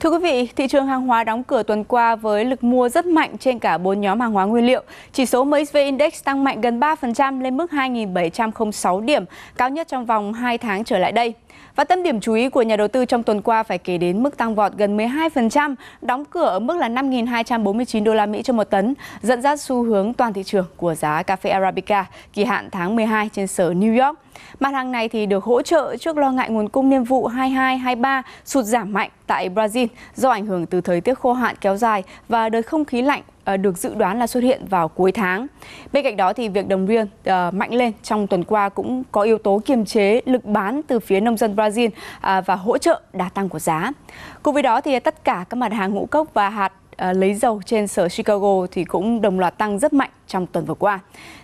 Thưa quý vị, thị trường hàng hóa đóng cửa tuần qua với lực mua rất mạnh trên cả bốn nhóm hàng hóa nguyên liệu. Chỉ số MSV Index tăng mạnh gần 3% lên mức 2.706 điểm, cao nhất trong vòng 2 tháng trở lại đây. Và tâm điểm chú ý của nhà đầu tư trong tuần qua phải kể đến mức tăng vọt gần 12%, đóng cửa ở mức là 5.249 đô la Mỹ cho một tấn, dẫn dắt xu hướng toàn thị trường của giá cà phê Arabica kỳ hạn tháng 12 trên sở New York. Mặt hàng này thì được hỗ trợ trước lo ngại nguồn cung niên vụ 22-23 sụt giảm mạnh tại Brazil do ảnh hưởng từ thời tiết khô hạn kéo dài và đợt không khí lạnh ờ, được dự đoán là xuất hiện vào cuối tháng. Bên cạnh đó thì việc đồng riêng ờ, mạnh lên trong tuần qua cũng có yếu tố kiềm chế lực bán từ phía nông dân Brazil à, và hỗ trợ đà tăng của giá. Cùng với đó thì tất cả các mặt hàng ngũ cốc và hạt ờ, lấy dầu trên sở Chicago thì cũng đồng loạt tăng rất mạnh trong tuần vừa qua.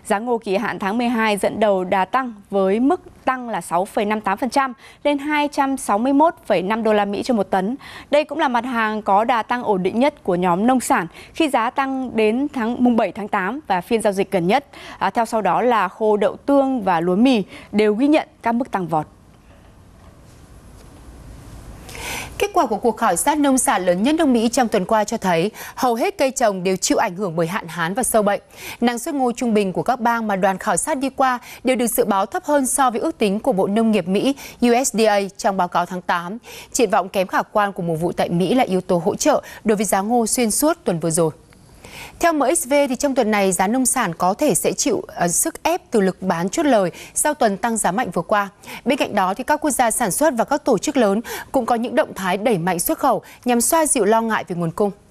Giá ngô kỳ hạn tháng 12 dẫn đầu đà tăng với mức tăng là 6,58% lên 261,5 đô la Mỹ cho một tấn. Đây cũng là mặt hàng có đà tăng ổn định nhất của nhóm nông sản khi giá tăng đến tháng mùng 7 tháng 8 và phiên giao dịch gần nhất. À, theo sau đó là khô đậu tương và lúa mì đều ghi nhận các mức tăng vọt. Kết quả của cuộc khảo sát nông sản lớn nhất nước Mỹ trong tuần qua cho thấy hầu hết cây trồng đều chịu ảnh hưởng bởi hạn hán và sâu bệnh. Năng suất ngô trung bình của các bang mà đoàn khảo sát đi qua đều được dự báo thấp hơn so với ước tính của Bộ Nông nghiệp Mỹ USDA trong báo cáo tháng 8. Triển vọng kém khả quan của mùa vụ tại Mỹ là yếu tố hỗ trợ đối với giá ngô xuyên suốt tuần vừa rồi. Theo MSV thì trong tuần này giá nông sản có thể sẽ chịu uh, sức ép từ lực bán chốt lời sau tuần tăng giá mạnh vừa qua. Bên cạnh đó thì các quốc gia sản xuất và các tổ chức lớn cũng có những động thái đẩy mạnh xuất khẩu nhằm xoa dịu lo ngại về nguồn cung.